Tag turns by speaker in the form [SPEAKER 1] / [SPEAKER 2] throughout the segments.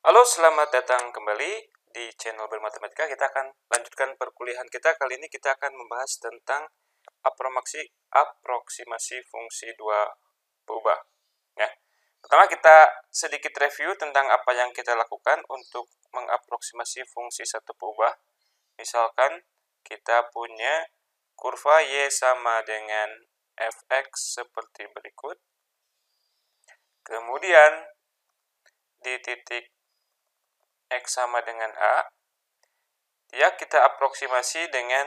[SPEAKER 1] Halo, selamat datang kembali di channel Bermatematika. Kita akan lanjutkan perkuliahan kita. Kali ini kita akan membahas tentang aproximasi aproksimasi fungsi dua berubah. Ya. Pertama kita sedikit review tentang apa yang kita lakukan untuk mengaproksimasi fungsi satu berubah. Misalkan kita punya kurva Y sama dengan fx seperti berikut. Kemudian di titik X sama dengan A, ya kita aproksimasi dengan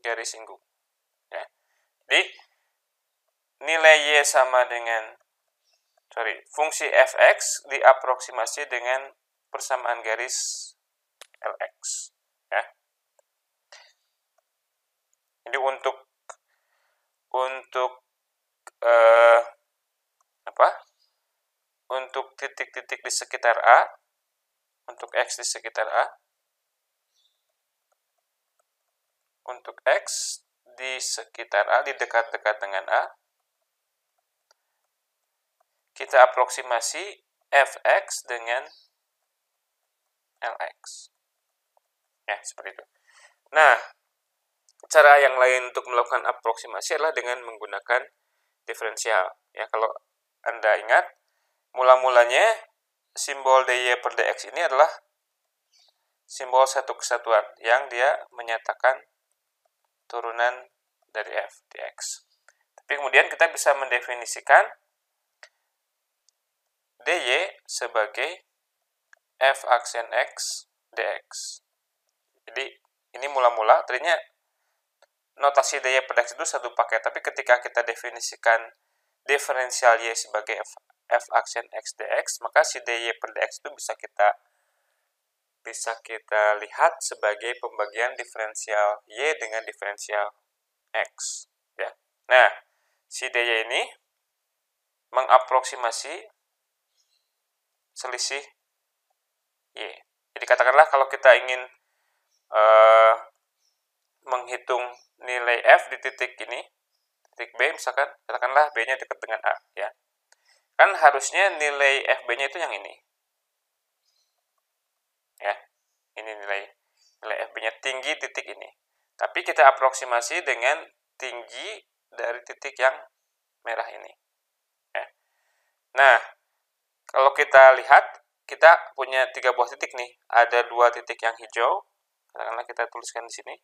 [SPEAKER 1] garis singgung. Ya. Jadi, nilai Y sama dengan, sorry, fungsi fx diaproksimasi dengan persamaan garis lx. Ya. Jadi, untuk titik-titik di sekitar A untuk X di sekitar A untuk X di sekitar A, di dekat-dekat dengan A kita aproksimasi fx dengan lx ya seperti itu nah cara yang lain untuk melakukan aproksimasi adalah dengan menggunakan diferensial ya kalau anda ingat Mula-mulanya, simbol dy per dx ini adalah simbol satu kesatuan yang dia menyatakan turunan dari f dx. Tapi kemudian kita bisa mendefinisikan dy sebagai f aksen x dx. Jadi ini mula-mula, ternyata notasi dy per dx itu satu paket, tapi ketika kita definisikan diferensial y sebagai f, f aksen x dx, maka si dy per dx itu bisa kita bisa kita lihat sebagai pembagian diferensial y dengan diferensial x ya. Nah, si dy ini mengaproksimasi selisih y. Jadi katakanlah kalau kita ingin uh, menghitung nilai f di titik ini titik B misalkan katakanlah B-nya dekat dengan A ya. Kan harusnya nilai FB-nya itu yang ini. Ya. Ini nilai nilai FB-nya tinggi titik ini. Tapi kita aproksimasi dengan tinggi dari titik yang merah ini. Ya. Nah, kalau kita lihat kita punya tiga buah titik nih. Ada dua titik yang hijau, katakanlah kita tuliskan di sini.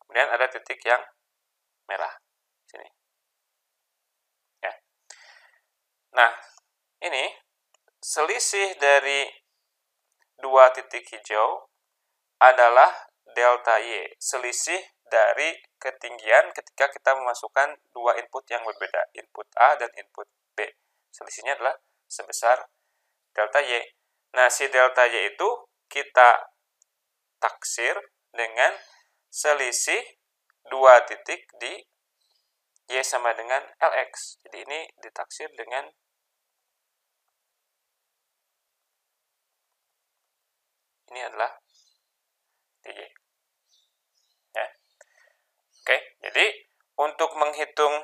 [SPEAKER 1] Kemudian ada titik yang merah sini. Ya. Nah, ini selisih dari dua titik hijau adalah delta Y, selisih dari ketinggian ketika kita memasukkan dua input yang berbeda, input A dan input B. Selisihnya adalah sebesar delta Y. Nah, si delta Y itu kita taksir dengan selisih dua titik di Y sama dengan LX. Jadi ini ditaksir dengan ini adalah DJ. Ya. Oke, jadi untuk menghitung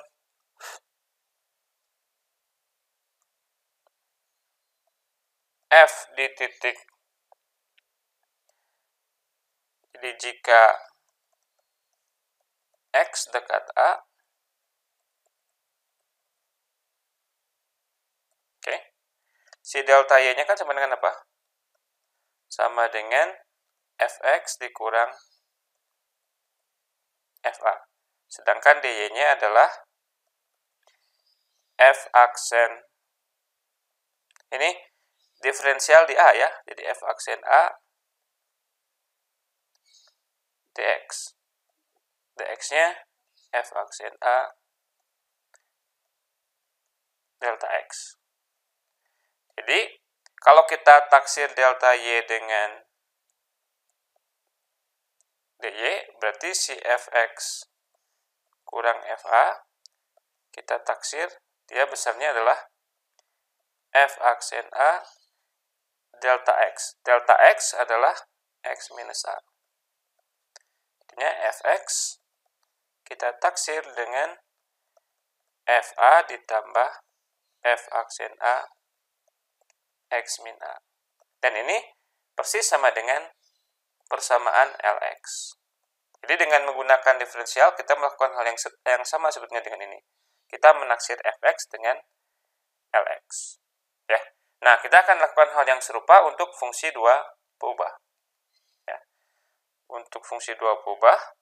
[SPEAKER 1] F di titik jadi jika X dekat A. Oke. Si delta Y-nya kan sama dengan apa? Sama dengan Fx dikurang Fa. Sedangkan dy-nya adalah f aksen. Ini diferensial di A ya. Jadi f aksen A dx dx-nya f aksen a delta x. Jadi, kalau kita taksir delta y dengan dy, berarti si fx kurang fa, kita taksir, dia besarnya adalah f aksen a delta x. Delta x adalah x minus a. Artinya fx kita taksir dengan FA ditambah F aksen A X min A. Dan ini persis sama dengan persamaan LX. Jadi dengan menggunakan diferensial kita melakukan hal yang yang sama sebetulnya dengan ini. Kita menaksir fx dengan lx. Ya. Nah, kita akan lakukan hal yang serupa untuk fungsi dua berubah. Ya. Untuk fungsi dua berubah,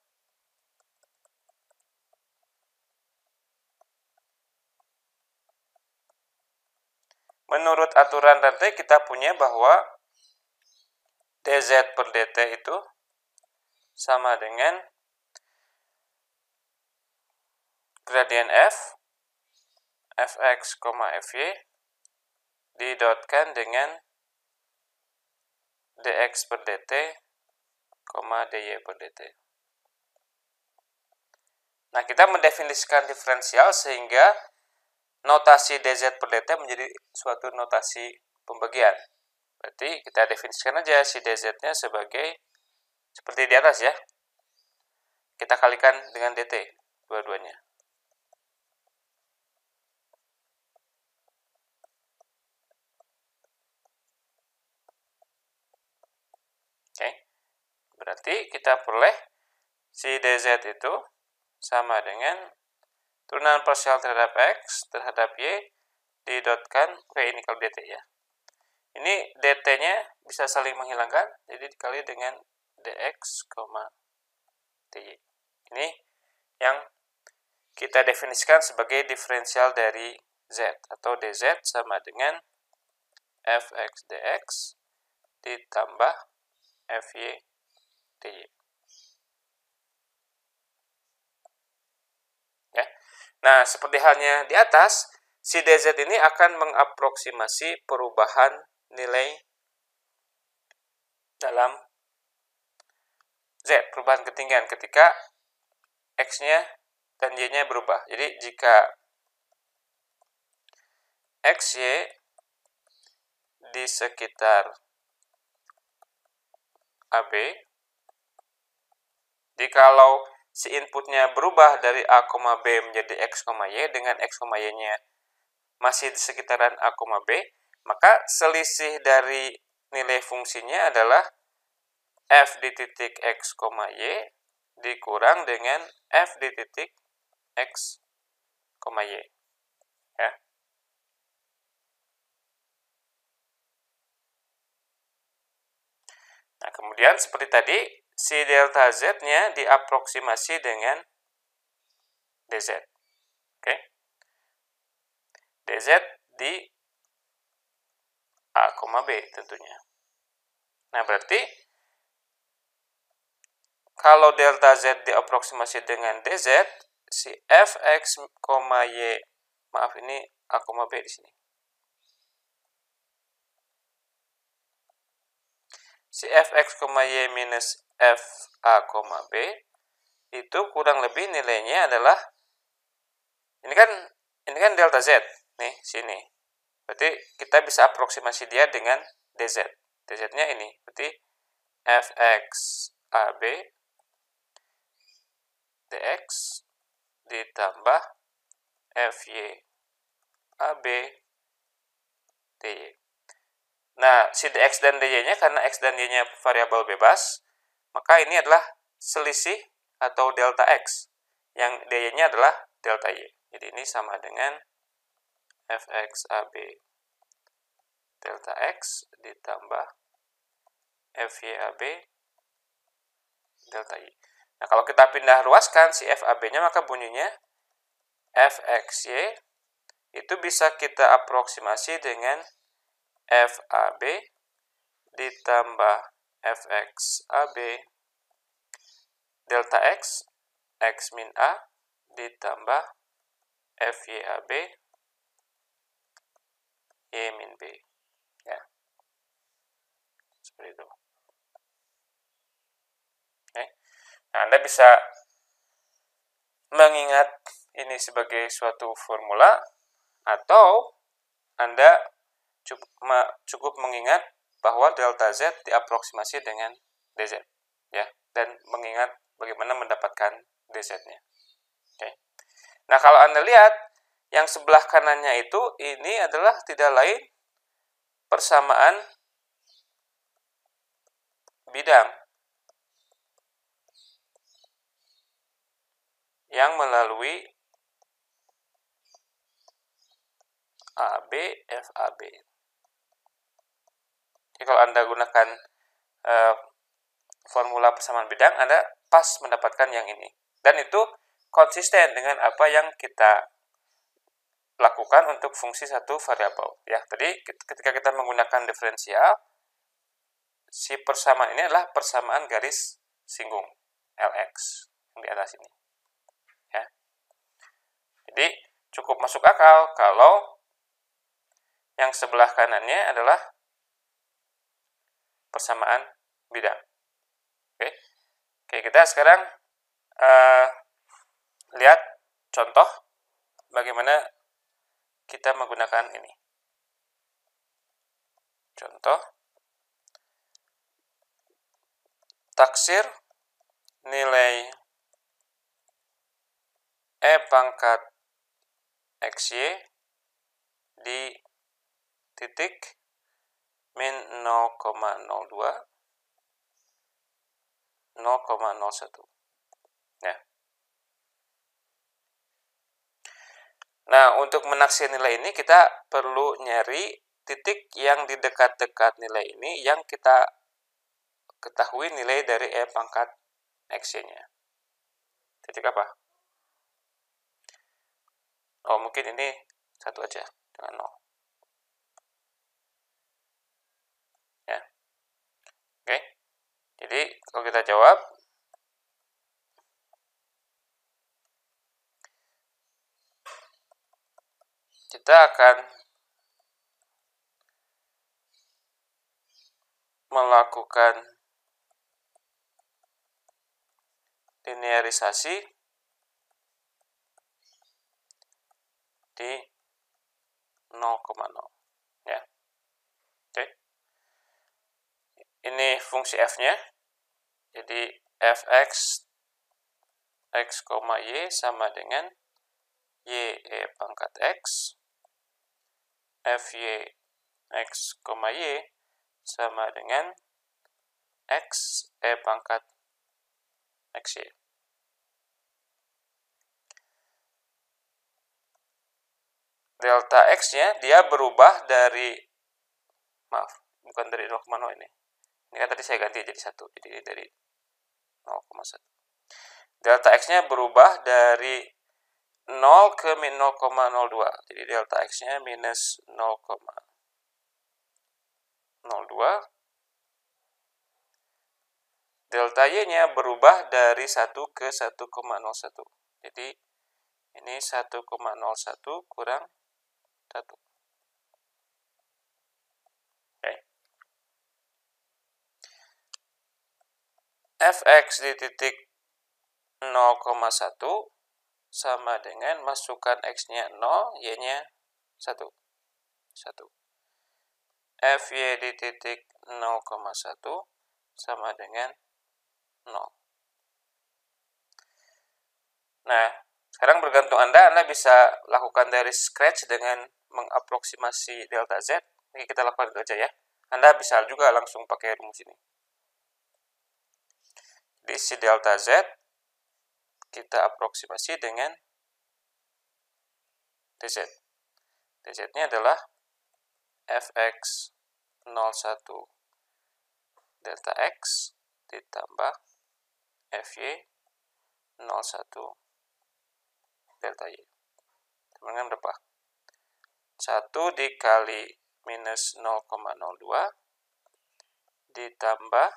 [SPEAKER 1] Menurut aturan rantai kita punya bahwa DZ per DT itu sama dengan gradien F fx, fy didotkan dengan dx per dt, dy per dt. Nah, kita mendefinisikan diferensial sehingga notasi dz per dt menjadi suatu notasi pembagian. Berarti kita definisikan aja si dz-nya sebagai seperti di atas ya. Kita kalikan dengan dt dua-duanya. Oke. Berarti kita peroleh si dz itu sama dengan Turunan parsial terhadap X terhadap Y di didotkan ke ini kalau DT ya. Ini DT-nya bisa saling menghilangkan, jadi dikali dengan DX, DY. Ini yang kita definisikan sebagai diferensial dari Z atau DZ sama dengan fx dx ditambah fy dy. Nah, seperti halnya di atas, si DZ ini akan mengaproximasi perubahan nilai dalam Z, perubahan ketinggian ketika X-nya dan Y-nya berubah. Jadi, jika X, Y di sekitar AB, jadi kalau si inputnya berubah dari A, B menjadi X, Y dengan X, Y-nya masih di sekitaran A, B, maka selisih dari nilai fungsinya adalah F di titik X, Y dikurang dengan F di titik X, Y. Ya. Nah, kemudian seperti tadi, si delta z-nya diaproksimasi dengan dz. Oke. Okay? dz di a, koma b tentunya. Nah, berarti kalau delta z diaproksimasi dengan dz, si fx, y, maaf ini a, koma b di sini. Si fx, y minus f a, b itu kurang lebih nilainya adalah ini kan ini kan delta z nih sini. Berarti kita bisa aproksimasi dia dengan dz. Dz-nya ini. Berarti fx ab dx ditambah fy ab dy. Nah, si dx dan dy-nya karena x dan y-nya variabel bebas, maka ini adalah selisih atau delta X, yang dy-nya adalah delta Y. Jadi ini sama dengan fx AB delta X ditambah fy AB delta Y. Nah, kalau kita pindah ruaskan si FAB-nya, maka bunyinya FXY itu bisa kita aproksimasi dengan FAB ditambah fx AB delta x x min A ditambah ab y min B ya seperti itu Oke. Nah, Anda bisa mengingat ini sebagai suatu formula atau Anda cukup, mengingat bahwa delta z diaproksimasi dengan dz ya dan mengingat bagaimana mendapatkan dz-nya. Oke. Nah, kalau Anda lihat yang sebelah kanannya itu ini adalah tidak lain persamaan bidang yang melalui AB FAB jadi kalau Anda gunakan e, formula persamaan bidang, Anda pas mendapatkan yang ini. Dan itu konsisten dengan apa yang kita lakukan untuk fungsi satu variabel. Ya, tadi ketika kita menggunakan diferensial, si persamaan ini adalah persamaan garis singgung LX yang di atas ini. Ya. Jadi cukup masuk akal kalau yang sebelah kanannya adalah persamaan bidang. Oke, Oke kita sekarang uh, lihat contoh bagaimana kita menggunakan ini. Contoh, taksir nilai E pangkat XY di titik min 0,02 0,01 ya. Nah untuk menaksir nilai ini kita perlu nyari titik yang di dekat-dekat nilai ini yang kita ketahui nilai dari E pangkat X nya titik apa? Oh mungkin ini satu aja dengan 0 Oke. Jadi kalau kita jawab kita akan melakukan linearisasi di 0,0. ini fungsi f-nya. Jadi fx x, y sama dengan y e pangkat x. fy x, y sama dengan x e pangkat x y. Delta x-nya dia berubah dari maaf, bukan dari 0,0 ini ini kan tadi saya ganti jadi satu, jadi dari 0,1. Delta x-nya berubah dari 0 ke min 0,02. Jadi delta x-nya minus 0,02. Delta y-nya berubah dari 1 ke 1,01. Jadi ini 1,01 kurang 1. fx di titik 0,1 sama dengan masukkan x-nya 0, y-nya 1. 1. fy di titik 0,1 sama dengan 0. Nah, sekarang bergantung Anda, Anda bisa lakukan dari scratch dengan mengaproksimasi delta Z. Ini kita lakukan itu aja ya. Anda bisa juga langsung pakai rumus ini di delta z kita aproksimasi dengan dz. dz-nya adalah fx 01 delta x ditambah fy 01 delta y. Teman-teman berapa? 1 dikali minus 0,02 ditambah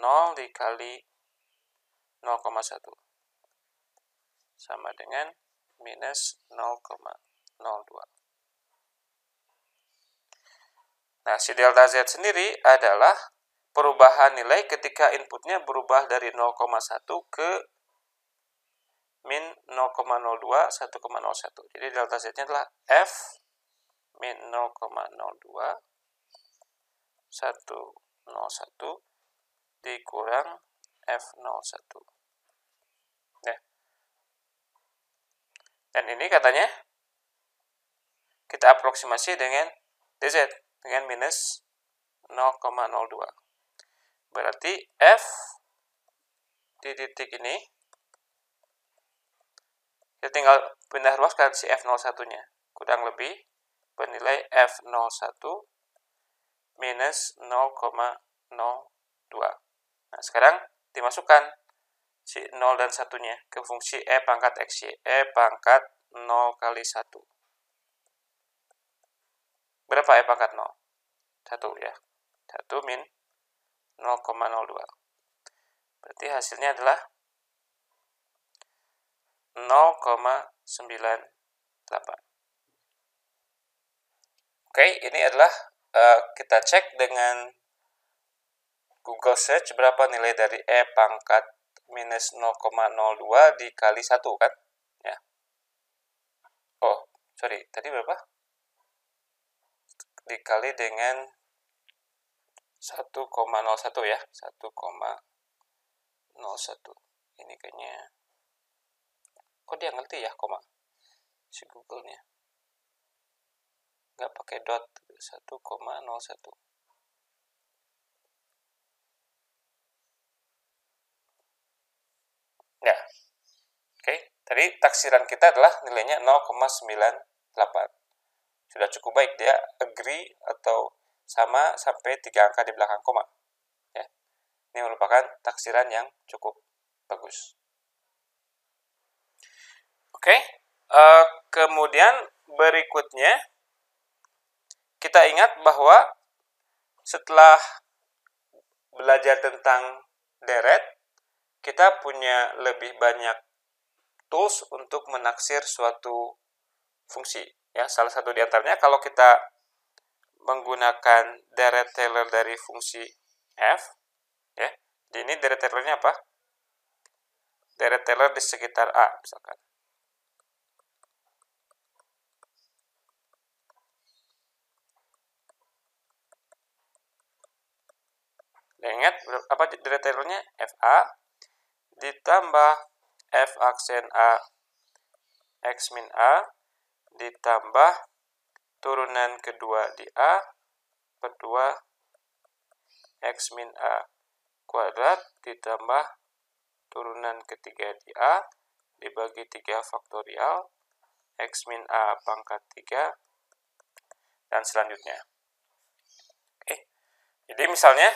[SPEAKER 1] 0 dikali 0,1 sama dengan minus 0,02 nah si delta z sendiri adalah perubahan nilai ketika inputnya berubah dari 0,1 ke min 0,02 1,01 jadi delta z nya adalah f min 0,02 101 dikurang F01 Nah. dan ini katanya kita aproksimasi dengan DZ dengan minus 0,02 berarti F di titik ini kita tinggal pindah ruaskan si F01 nya kurang lebih penilai F01 minus 0,02 Nah, sekarang dimasukkan si 0 dan satunya ke fungsi E pangkat x y E pangkat 0 kali 1. Berapa E pangkat 0? 1 ya. 1 min 0,02. Berarti hasilnya adalah 0,98. Oke, ini adalah uh, kita cek dengan Google Search berapa nilai dari E pangkat minus 0,02 dikali 1 kan? Ya. Oh, sorry, tadi berapa? Dikali dengan 1,01 ya, 1,01. Ini kayaknya, kok dia ngerti ya koma? Si Google-nya. Nggak pakai dot, 1,01. Ya. Oke, tadi taksiran kita adalah nilainya 0,98. Sudah cukup baik dia agree atau sama sampai tiga angka di belakang koma. Ya. Ini merupakan taksiran yang cukup bagus. Oke, uh, kemudian berikutnya kita ingat bahwa setelah belajar tentang deret, kita punya lebih banyak tools untuk menaksir suatu fungsi. Ya, salah satu diantaranya kalau kita menggunakan deret Taylor dari fungsi f, ya, ini deret Taylornya apa? Deret Taylor di sekitar a, misalkan. Dan ingat apa deret Taylornya fa ditambah f aksen a x min a ditambah turunan kedua di a per 2 x min a kuadrat ditambah turunan ketiga di a dibagi 3 faktorial x min a pangkat 3 dan selanjutnya. Oke. Jadi misalnya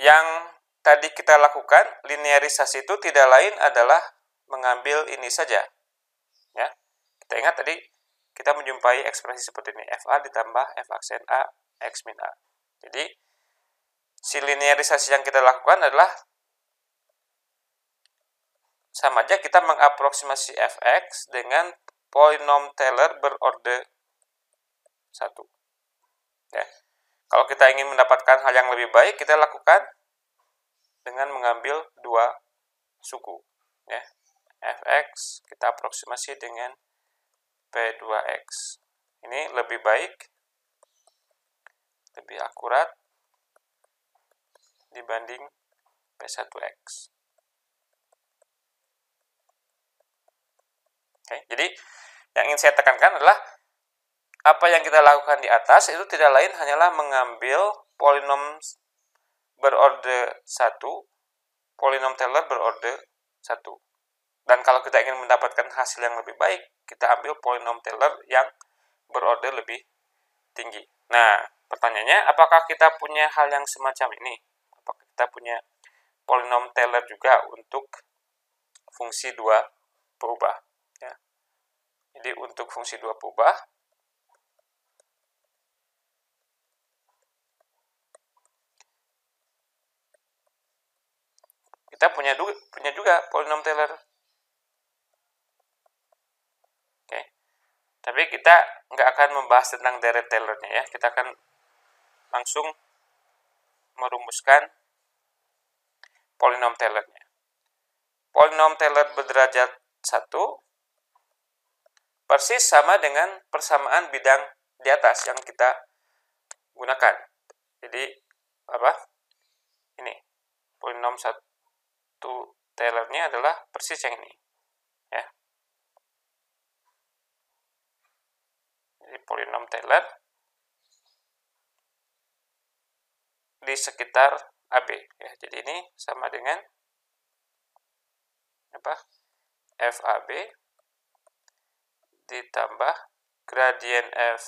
[SPEAKER 1] yang tadi kita lakukan, linearisasi itu tidak lain adalah mengambil ini saja. Ya. Kita ingat tadi kita menjumpai ekspresi seperti ini, FA ditambah F aksen A, X min A. Jadi, si linearisasi yang kita lakukan adalah sama aja kita mengaproksimasi fx dengan polinom Taylor berorde 1. Ya. Kalau kita ingin mendapatkan hal yang lebih baik, kita lakukan dengan mengambil dua suku ya fx kita aproksimasi dengan p2x ini lebih baik lebih akurat dibanding p1x oke jadi yang ingin saya tekankan adalah apa yang kita lakukan di atas itu tidak lain hanyalah mengambil polinom berorde 1, polinom Taylor berorde 1. Dan kalau kita ingin mendapatkan hasil yang lebih baik, kita ambil polinom Taylor yang berorde lebih tinggi. Nah, pertanyaannya, apakah kita punya hal yang semacam ini? Apakah kita punya polinom Taylor juga untuk fungsi 2 perubah? Ya. Jadi untuk fungsi 2 perubah, kita punya du- punya juga polinom Taylor. Oke. Tapi kita nggak akan membahas tentang deret Taylornya ya. Kita akan langsung merumuskan polinom Taylornya. Polinom Taylor berderajat satu persis sama dengan persamaan bidang di atas yang kita gunakan. Jadi apa? Ini polinom satu satu Taylornya adalah persis yang ini. Ya. Jadi polinom Taylor di sekitar AB. Ya, jadi ini sama dengan apa? FAB ditambah gradien F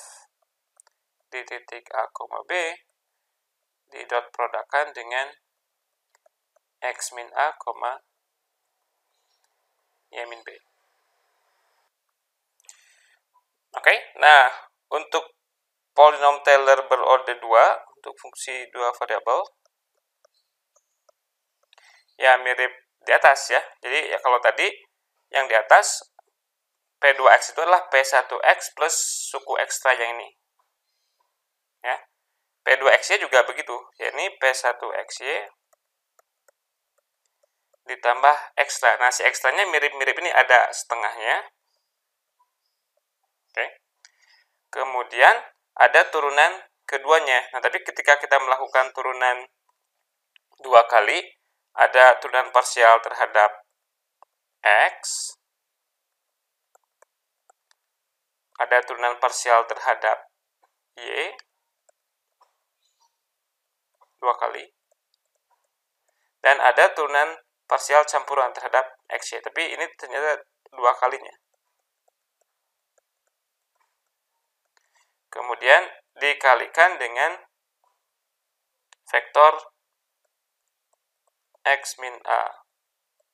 [SPEAKER 1] di titik A, B di dot produkkan dengan X min A, Y min B. Oke, okay? nah untuk polinom Taylor berorder 2 untuk fungsi dua variabel ya mirip di atas ya. Jadi ya kalau tadi yang di atas P2X itu adalah P1X plus suku ekstra yang ini. Ya. P2X-nya juga begitu, ya ini P1XY ditambah ekstra. Nah, si ekstranya mirip-mirip ini ada setengahnya. Oke. Kemudian ada turunan keduanya. Nah, tapi ketika kita melakukan turunan dua kali, ada turunan parsial terhadap X, ada turunan parsial terhadap Y, dua kali, dan ada turunan parsial campuran terhadap x y, tapi ini ternyata dua kalinya kemudian dikalikan dengan vektor x min a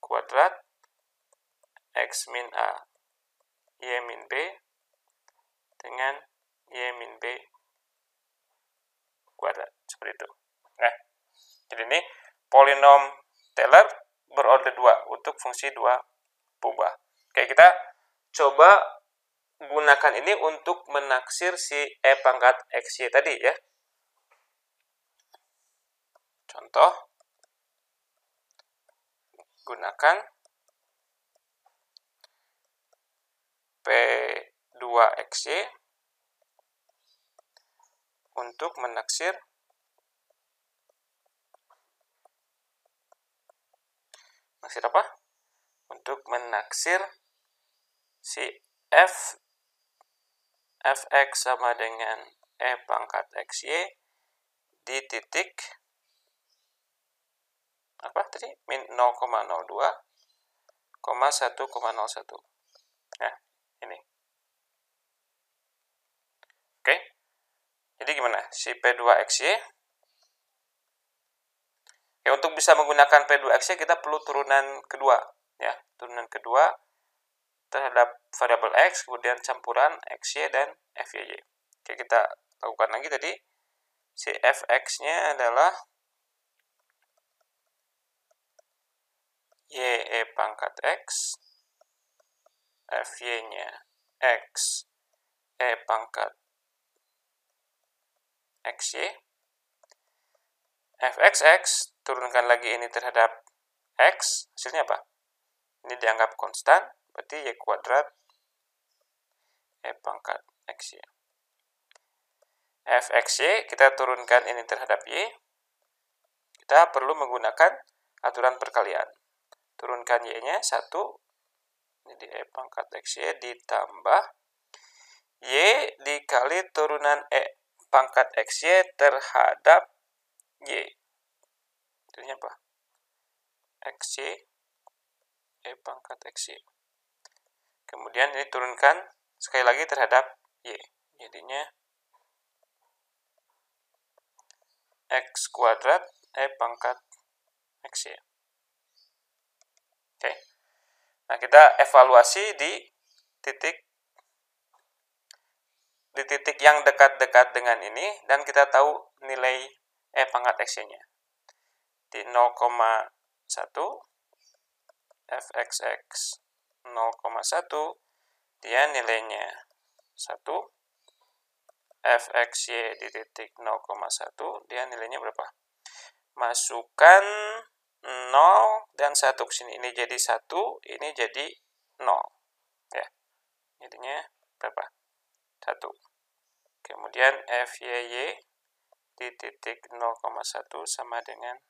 [SPEAKER 1] kuadrat x min a y min b dengan y min b kuadrat seperti itu nah jadi ini polinom Taylor berorder 2 untuk fungsi 2 buah. Oke, kita coba gunakan ini untuk menaksir si E pangkat XY tadi ya. Contoh, gunakan P2XY untuk menaksir naksir apa? Untuk menaksir si f fx sama dengan e pangkat xy di titik apa tadi? min 0,02 1,01 Nah ini oke jadi gimana si P2XY Ya, untuk bisa menggunakan P2X-nya kita perlu turunan kedua, ya. Turunan kedua terhadap variabel X, kemudian campuran XY dan FYY. Oke, kita lakukan lagi tadi. Si Fx-nya adalah YE pangkat X, FY-nya X, E pangkat XY, Fxx turunkan lagi ini terhadap X, hasilnya apa? Ini dianggap konstan, berarti Y kuadrat E pangkat X ya. FXY, kita turunkan ini terhadap Y. Kita perlu menggunakan aturan perkalian. Turunkan Y-nya 1, jadi E pangkat x XY ditambah Y dikali turunan E pangkat x y terhadap Y hasilnya apa? XC E eh, pangkat XC Kemudian ini turunkan sekali lagi terhadap Y. Jadinya X kuadrat E pangkat XY. Oke. Nah, kita evaluasi di titik di titik yang dekat-dekat dengan ini dan kita tahu nilai E pangkat x nya di 0,1 fxx 0,1 dia nilainya 1 fxy di titik 0,1 dia nilainya berapa masukkan 0 dan 1 ke sini ini jadi 1 ini jadi 0 ya jadinya berapa 1 kemudian fyy di titik 0,1 sama dengan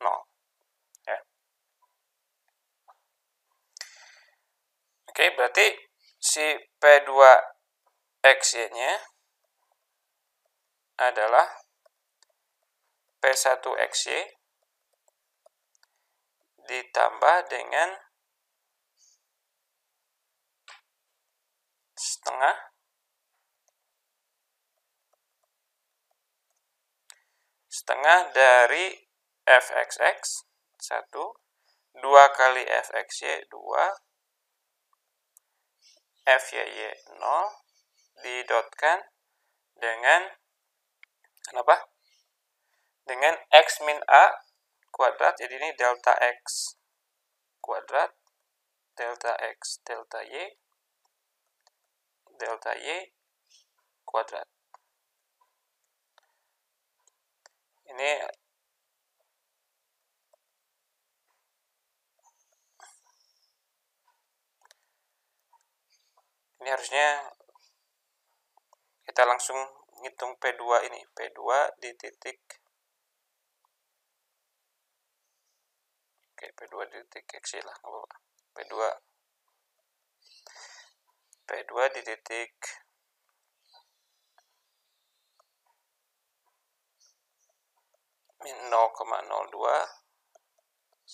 [SPEAKER 1] 0. Ya. Oke, berarti si P2XY-nya adalah P1XY ditambah dengan setengah setengah dari fxx 1 2 kali fxy 2 fyy 0 didotkan dengan kenapa? dengan x min a kuadrat jadi ini delta x kuadrat delta x delta y delta y kuadrat ini ini harusnya kita langsung ngitung P2 ini P2 di titik oke P2 di titik X ya lah P2 P2 di titik min 0,02 1,01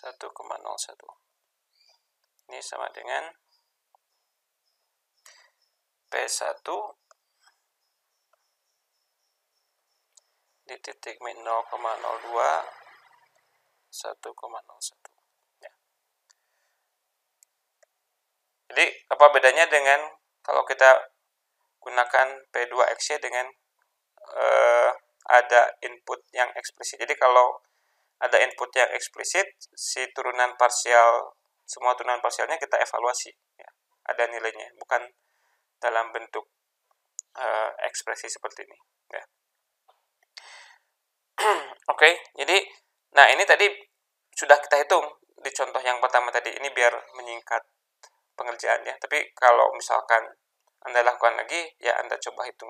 [SPEAKER 1] ini sama dengan P1 di titik 0,02 1,01 ya. jadi apa bedanya dengan kalau kita gunakan p 2 xc dengan eh, ada input yang eksplisit jadi kalau ada input yang eksplisit si turunan parsial semua turunan parsialnya kita evaluasi ya. ada nilainya bukan dalam bentuk uh, ekspresi seperti ini. Ya. Oke, okay, jadi, nah ini tadi sudah kita hitung di contoh yang pertama tadi ini biar menyingkat pengerjaannya. Tapi kalau misalkan anda lakukan lagi, ya Anda coba hitung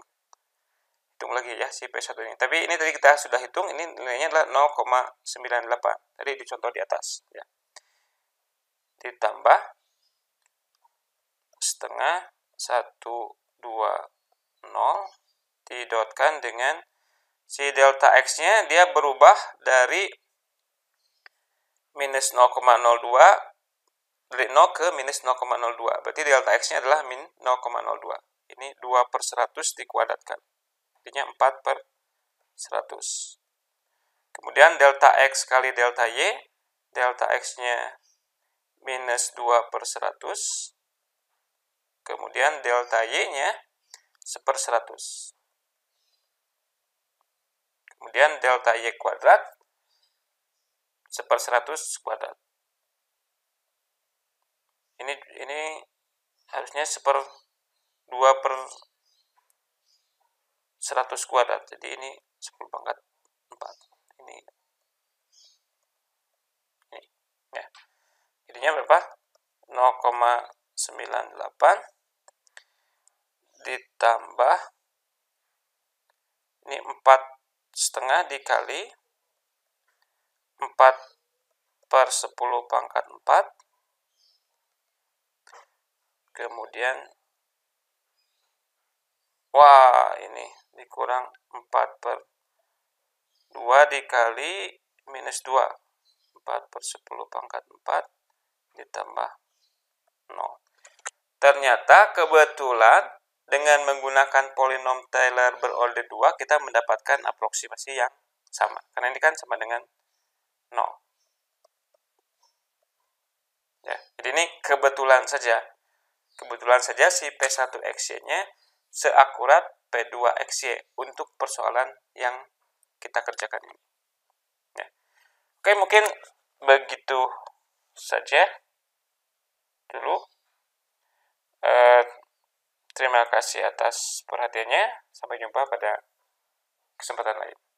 [SPEAKER 1] hitung lagi ya si P1 ini. Tapi ini tadi kita sudah hitung, ini nilainya adalah 0,98. Tadi di contoh di atas. ya Ditambah setengah 120 didotkan dengan si delta x-nya dia berubah dari minus 0,02 dari 0 ke minus 0,02 berarti delta x-nya adalah min 0,02 ini 2 per 100 dikuadratkan artinya 4 per 100 kemudian delta x kali delta y delta x-nya minus 2 per 100 Kemudian delta Y-nya seper 100. Kemudian delta Y kuadrat per 100 kuadrat. Ini ini harusnya seper 2 per 100 kuadrat. Jadi ini 10 pangkat 4. Ini. Ini. Ya. Jadinya berapa? 0,98 ditambah ini empat setengah dikali 4 per 10 pangkat 4 kemudian wah ini dikurang 4 per 2 dikali minus 2 4 per 10 pangkat 4 ditambah 0 ternyata kebetulan dengan menggunakan polinom Taylor berorder 2, kita mendapatkan aproksimasi yang sama. Karena ini kan sama dengan 0. Ya, jadi ini kebetulan saja. Kebetulan saja si P1XY-nya seakurat P2XY untuk persoalan yang kita kerjakan ini. Ya. Oke, mungkin begitu saja dulu. eh, Terima kasih atas perhatiannya. Sampai jumpa pada kesempatan lain.